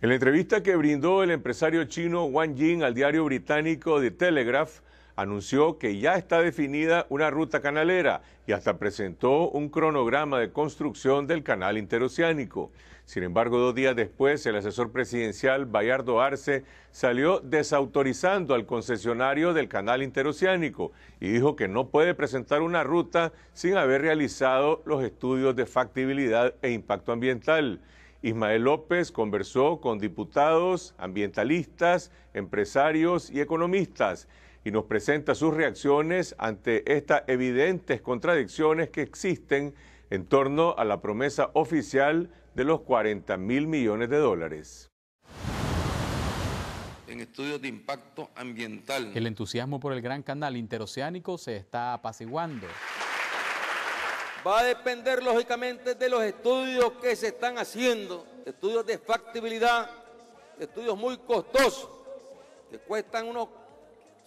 En la entrevista que brindó el empresario chino Wang Jing al diario británico The Telegraph, anunció que ya está definida una ruta canalera y hasta presentó un cronograma de construcción del canal interoceánico. Sin embargo, dos días después, el asesor presidencial Bayardo Arce salió desautorizando al concesionario del canal interoceánico y dijo que no puede presentar una ruta sin haber realizado los estudios de factibilidad e impacto ambiental. Ismael López conversó con diputados, ambientalistas, empresarios y economistas y nos presenta sus reacciones ante estas evidentes contradicciones que existen en torno a la promesa oficial de los 40 mil millones de dólares. En estudios de impacto ambiental. El entusiasmo por el Gran Canal Interoceánico se está apaciguando. Va a depender lógicamente de los estudios que se están haciendo, estudios de factibilidad, estudios muy costosos, que cuestan unos,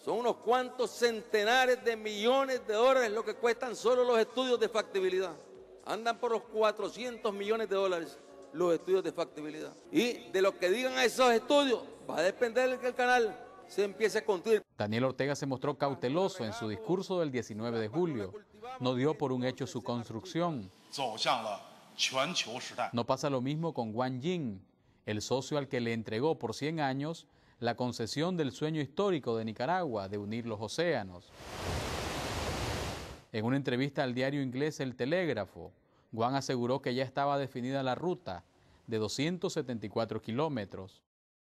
son unos cuantos centenares de millones de dólares lo que cuestan solo los estudios de factibilidad. Andan por los 400 millones de dólares los estudios de factibilidad. Y de lo que digan esos estudios, va a depender de que el canal se empiece a construir. Daniel Ortega se mostró cauteloso en su discurso del 19 de julio no dio por un hecho su construcción. No pasa lo mismo con Wang Jing, el socio al que le entregó por 100 años la concesión del sueño histórico de Nicaragua de unir los océanos. En una entrevista al diario inglés El Telégrafo, Wang aseguró que ya estaba definida la ruta de 274 kilómetros.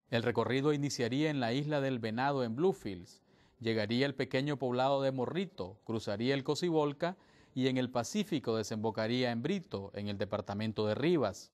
El recorrido iniciaría en la isla del Venado en Bluefields Llegaría el pequeño poblado de Morrito, cruzaría el Cocibolca y en el Pacífico desembocaría en Brito, en el departamento de Rivas.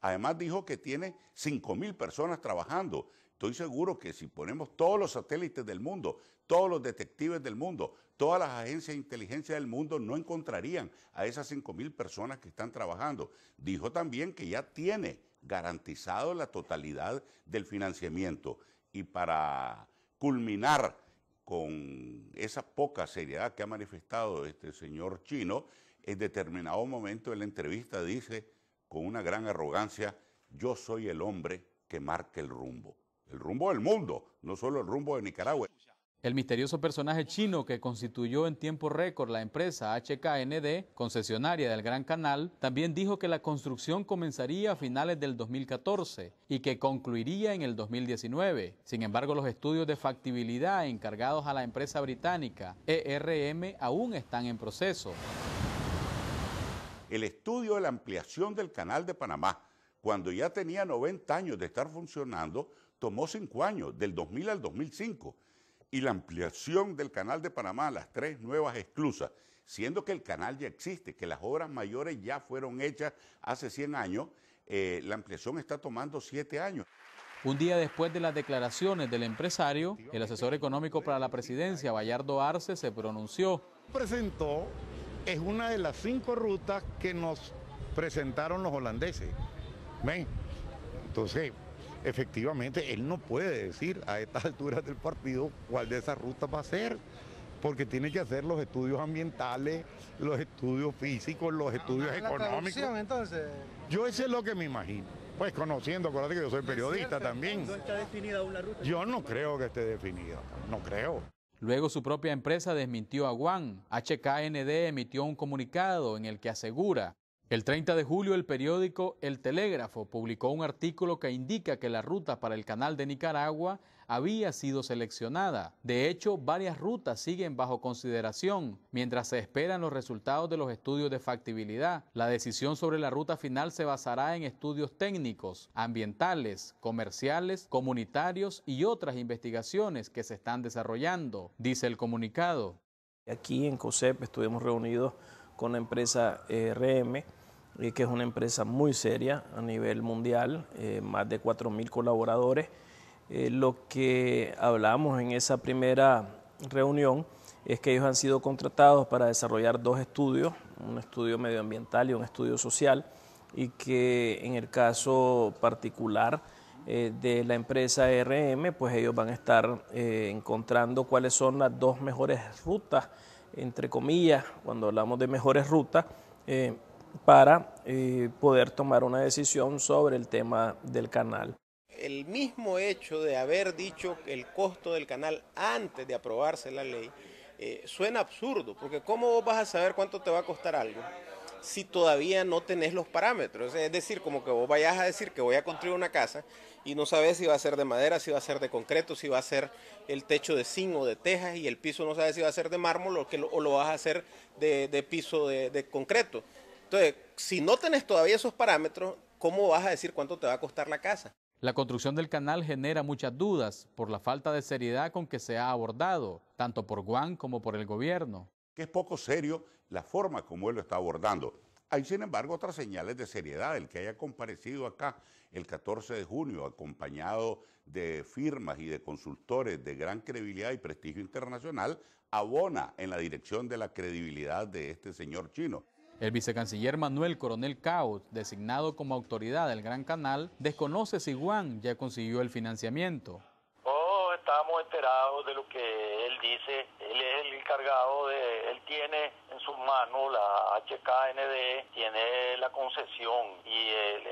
Además dijo que tiene 5.000 personas trabajando. Estoy seguro que si ponemos todos los satélites del mundo, todos los detectives del mundo, todas las agencias de inteligencia del mundo no encontrarían a esas 5.000 personas que están trabajando. Dijo también que ya tiene garantizado la totalidad del financiamiento. Y para culminar con esa poca seriedad que ha manifestado este señor chino, en determinado momento de la entrevista dice con una gran arrogancia, yo soy el hombre que marca el rumbo, el rumbo del mundo, no solo el rumbo de Nicaragua. El misterioso personaje chino que constituyó en tiempo récord la empresa HKND, concesionaria del Gran Canal, también dijo que la construcción comenzaría a finales del 2014 y que concluiría en el 2019. Sin embargo, los estudios de factibilidad encargados a la empresa británica ERM aún están en proceso. El estudio de la ampliación del Canal de Panamá, cuando ya tenía 90 años de estar funcionando, tomó 5 años, del 2000 al 2005 y la ampliación del canal de Panamá las tres nuevas esclusas, siendo que el canal ya existe, que las obras mayores ya fueron hechas hace 100 años, eh, la ampliación está tomando siete años. Un día después de las declaraciones del empresario, el asesor económico para la presidencia, Bayardo Arce, se pronunció. Presentó, es una de las cinco rutas que nos presentaron los holandeses. ¿Ven? Entonces, efectivamente él no puede decir a estas alturas del partido cuál de esas rutas va a ser, porque tiene que hacer los estudios ambientales, los estudios físicos, los ah, estudios económicos. Yo eso es lo que me imagino. Pues conociendo, acuérdate que yo soy periodista también. está una ruta. Yo no creo que esté definido, no creo. Luego su propia empresa desmintió a Juan. HKND emitió un comunicado en el que asegura el 30 de julio el periódico El Telégrafo publicó un artículo que indica que la ruta para el canal de Nicaragua había sido seleccionada. De hecho, varias rutas siguen bajo consideración mientras se esperan los resultados de los estudios de factibilidad. La decisión sobre la ruta final se basará en estudios técnicos, ambientales, comerciales, comunitarios y otras investigaciones que se están desarrollando, dice el comunicado. Aquí en COSEP estuvimos reunidos con la empresa eh, RM y que es una empresa muy seria a nivel mundial, eh, más de 4.000 colaboradores. Eh, lo que hablamos en esa primera reunión es que ellos han sido contratados para desarrollar dos estudios, un estudio medioambiental y un estudio social, y que en el caso particular eh, de la empresa RM, pues ellos van a estar encontrando cuáles son las dos mejores rutas, entre comillas, cuando hablamos de mejores rutas, para eh, poder tomar una decisión sobre el tema del canal. El mismo hecho de haber dicho el costo del canal antes de aprobarse la ley eh, suena absurdo, porque ¿cómo vos vas a saber cuánto te va a costar algo? si todavía no tenés los parámetros. Es decir, como que vos vayas a decir que voy a construir una casa y no sabes si va a ser de madera, si va a ser de concreto, si va a ser el techo de zinc o de tejas y el piso no sabes si va a ser de mármol o, lo, vas a hacer de, piso de concreto. Entonces, si no tenés todavía esos parámetros, ¿cómo vas a decir cuánto te va a costar la casa? La construcción del canal genera muchas dudas por la falta de seriedad con que se ha abordado, tanto por Guan como por el gobierno. Que es poco serio la forma como él lo está abordando. Hay, sin embargo, otras señales de seriedad. El que haya comparecido acá el 14 de junio, acompañado de firmas y de consultores de gran credibilidad y prestigio internacional, abona en la dirección de la credibilidad de este señor chino. El vicecanciller Manuel Coronel Caos, designado como autoridad del Gran Canal, desconoce si Juan ya consiguió el financiamiento. Oh, estamos enterados de lo que él dice. Él es el encargado de, él tiene humanos, la HKND, tiene la concesión y él,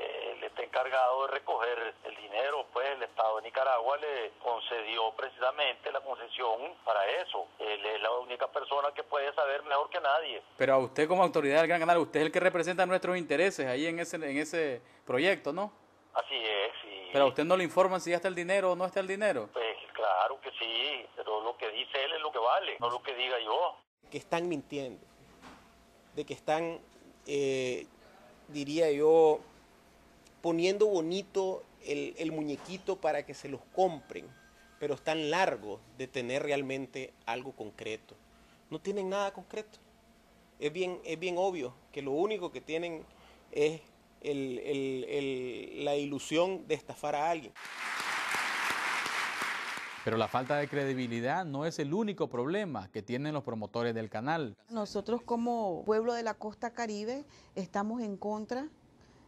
está encargado de recoger el dinero, pues el Estado de Nicaragua le concedió precisamente la concesión para eso. Él es la única persona que puede saber mejor que nadie. Pero a usted como autoridad del Gran Canal, usted es el que representa nuestros intereses ahí en ese, en ese proyecto, ¿no? Así es, Pero a usted no le informan si ya está el dinero o no está el dinero. Pues claro que sí, pero lo que dice él es lo que vale, no lo que diga yo. Que están mintiendo de que están, eh, diría yo, poniendo bonito el, muñequito para que se los compren, pero están largos de tener realmente algo concreto. No tienen nada concreto. Es bien, es bien obvio que lo único que tienen es la ilusión de estafar a alguien. Pero la falta de credibilidad no es el único problema que tienen los promotores del canal. Nosotros como pueblo de la costa caribe estamos en contra.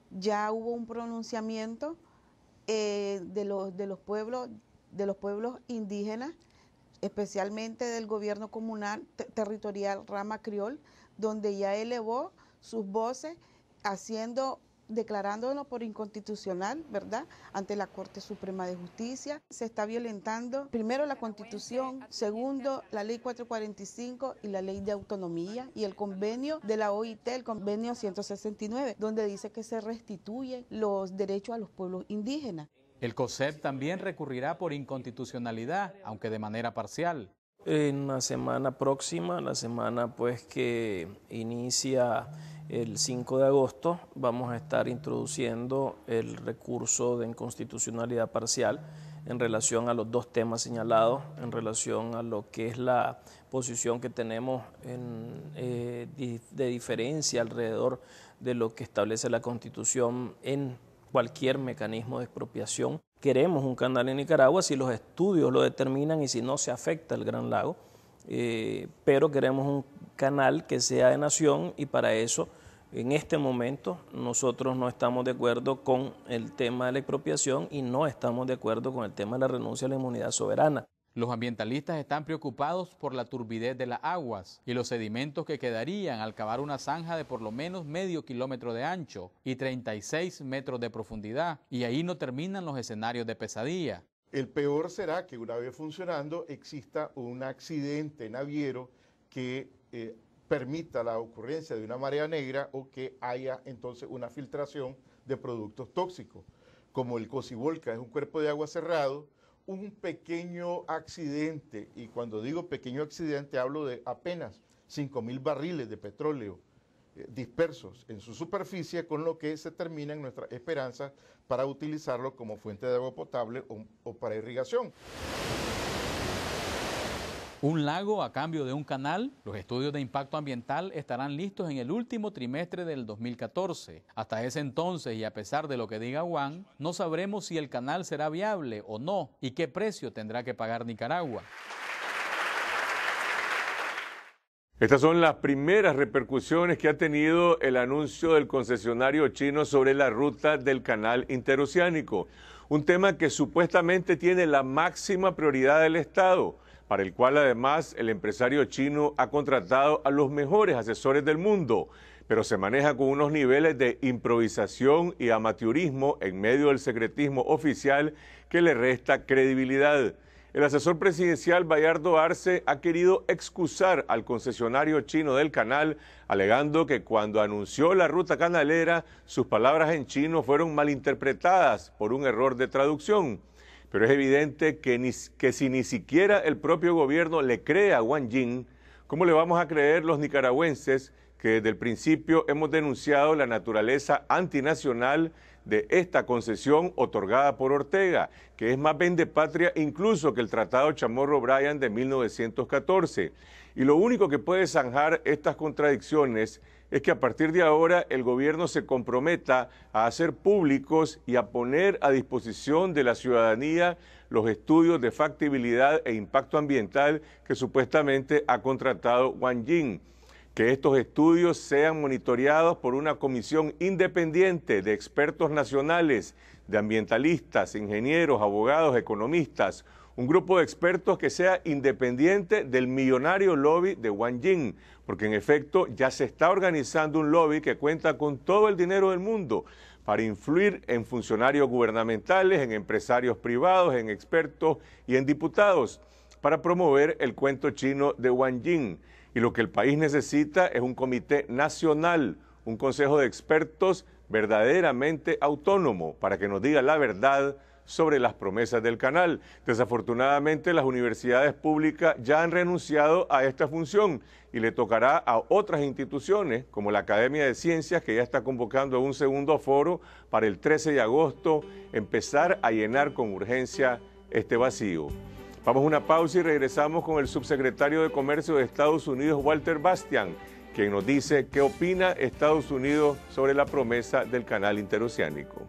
Ya hubo un pronunciamiento eh, de, los, de, los pueblos, de los pueblos indígenas especialmente del gobierno comunal territorial Rama Criol, donde ya elevó sus voces haciendo declarándolo por inconstitucional, ¿verdad? Ante la Corte Suprema de Justicia. Se está violentando, primero, la Constitución, segundo, la Ley 445 y la Ley de Autonomía y el convenio de la OIT, el convenio 169, donde dice que se restituyen los derechos a los pueblos indígenas. El COSEP también recurrirá por inconstitucionalidad, aunque de manera parcial. En la semana próxima, la semana pues que inicia el 5 de agosto vamos a estar introduciendo el recurso de inconstitucionalidad parcial en relación a los dos temas señalados, en relación a lo que es la posición que tenemos eh, de diferencia alrededor de lo que establece la Constitución en cualquier mecanismo de expropiación. Queremos un canal en Nicaragua si los estudios lo determinan y si no se afecta el Gran Lago, eh, pero queremos un canal que sea de nación y para eso en este momento nosotros no estamos de acuerdo con el tema de la expropiación y no estamos de acuerdo con el tema de la renuncia a la inmunidad soberana. Los ambientalistas están preocupados por la turbidez de las aguas y los sedimentos que quedarían al cavar una zanja de por lo menos medio kilómetro de ancho y 36 metros de profundidad, y ahí no terminan los escenarios de pesadilla. El peor será que una vez funcionando exista un accidente naviero que eh, permita la ocurrencia de una marea negra o que haya entonces una filtración de productos tóxicos. Como el cocibolca es un cuerpo de agua cerrado, un pequeño accidente, y cuando digo pequeño accidente hablo de apenas 5.000 barriles de petróleo eh, dispersos en su superficie, con lo que se en nuestra esperanza para utilizarlo como fuente de agua potable o para irrigación. Un lago a cambio de un canal, los estudios de impacto ambiental estarán listos en el último trimestre del 2014. Hasta ese entonces, y a pesar de lo que diga Juan, no sabremos si el canal será viable o no y qué precio tendrá que pagar Nicaragua. Estas son las primeras repercusiones que ha tenido el anuncio del concesionario chino sobre la ruta del canal interoceánico, un tema que supuestamente tiene la máxima prioridad del Estado para el cual además el empresario chino ha contratado a los mejores asesores del mundo, pero se maneja con unos niveles de improvisación y amateurismo en medio del secretismo oficial que le resta credibilidad. El asesor presidencial Bayardo Arce ha querido excusar al concesionario chino del canal, alegando que cuando anunció la ruta canalera, sus palabras en chino fueron malinterpretadas por un error de traducción. Pero es evidente que, si ni siquiera el propio gobierno le cree a Wang Jing, ¿cómo le vamos a creer los nicaragüenses que desde el principio hemos denunciado la naturaleza antinacional de esta concesión otorgada por Ortega, que es más bien de patria incluso que el Tratado Chamorro Bryan de 1914. Y lo único que puede zanjar estas contradicciones es que a partir de ahora el gobierno se comprometa a hacer públicos y a poner a disposición de la ciudadanía los estudios de factibilidad e impacto ambiental que supuestamente ha contratado Wang Jing. Que estos estudios sean monitoreados por una comisión independiente de expertos nacionales de ambientalistas, ingenieros, abogados, economistas, un grupo de expertos que sea independiente del millonario lobby de Wang Jing, porque en efecto ya se está organizando un lobby que cuenta con todo el dinero del mundo para influir en funcionarios gubernamentales, en empresarios privados, en expertos y en diputados, para promover el cuento chino de Wang Jing. Y lo que el país necesita es un comité nacional, un consejo de expertos verdaderamente autónomo para que nos diga la verdad sobre las promesas del canal. Desafortunadamente las universidades públicas ya han renunciado a esta función y le tocará a otras instituciones como la Academia de Ciencias que ya está convocando un segundo foro para el 13 de agosto empezar a llenar con urgencia este vacío. Vamos a una pausa y regresamos con el subsecretario de Comercio de Estados Unidos, Walter Bastian quien nos dice qué opina Estados Unidos sobre la promesa del canal interoceánico.